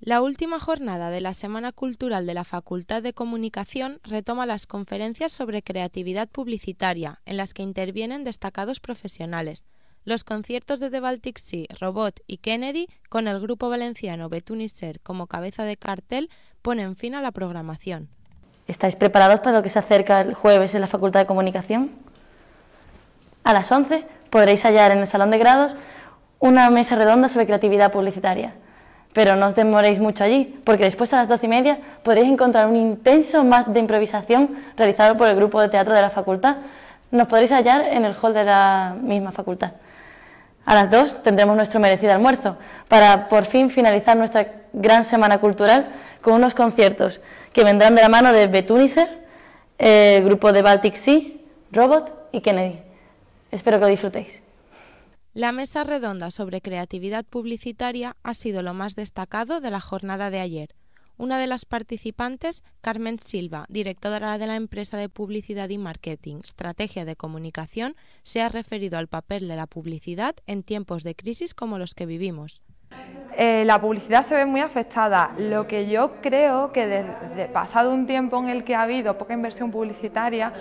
La última jornada de la Semana Cultural de la Facultad de Comunicación retoma las conferencias sobre creatividad publicitaria, en las que intervienen destacados profesionales, los conciertos de The Baltic Sea, Robot y Kennedy, con el grupo valenciano Betuniser como cabeza de cartel, ponen fin a la programación. ¿Estáis preparados para lo que se acerca el jueves en la Facultad de Comunicación? A las 11 podréis hallar en el Salón de Grados una mesa redonda sobre creatividad publicitaria pero no os demoréis mucho allí, porque después a las doce y media podréis encontrar un intenso más de improvisación realizado por el grupo de teatro de la facultad. Nos podréis hallar en el hall de la misma facultad. A las dos tendremos nuestro merecido almuerzo, para por fin finalizar nuestra gran semana cultural con unos conciertos que vendrán de la mano de Betunicer, el grupo de Baltic Sea, Robot y Kennedy. Espero que lo disfrutéis. La mesa redonda sobre creatividad publicitaria ha sido lo más destacado de la jornada de ayer. Una de las participantes, Carmen Silva, directora de la empresa de publicidad y marketing, estrategia de comunicación, se ha referido al papel de la publicidad en tiempos de crisis como los que vivimos. Eh, la publicidad se ve muy afectada. Lo que yo creo que desde pasado un tiempo en el que ha habido poca inversión publicitaria,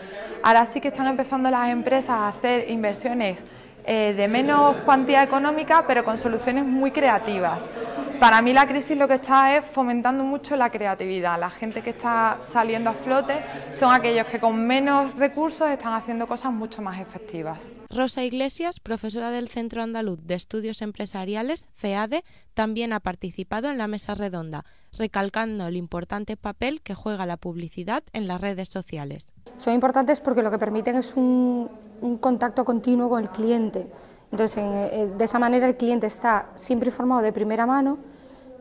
ahora sí que están empezando las empresas a hacer inversiones eh, de menos cuantía económica, pero con soluciones muy creativas. Para mí la crisis lo que está es fomentando mucho la creatividad. La gente que está saliendo a flote son aquellos que con menos recursos están haciendo cosas mucho más efectivas. Rosa Iglesias, profesora del Centro Andaluz de Estudios Empresariales, CEADE, también ha participado en la mesa redonda, recalcando el importante papel que juega la publicidad en las redes sociales. Son importantes porque lo que permiten es un, un contacto continuo con el cliente. Entonces, eh, eh, de esa manera el cliente está siempre informado de primera mano,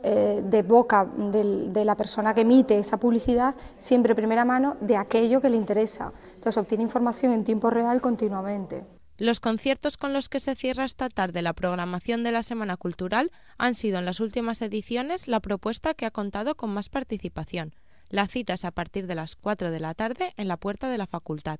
eh, de boca de, la persona que emite esa publicidad, siempre primera mano de aquello que le interesa. Entonces, obtiene información en tiempo real continuamente. Los conciertos con los que se cierra esta tarde la programación de la Semana Cultural han sido en las últimas ediciones la propuesta que ha contado con más participación. La cita es a partir de las 4 de la tarde en la puerta de la facultad.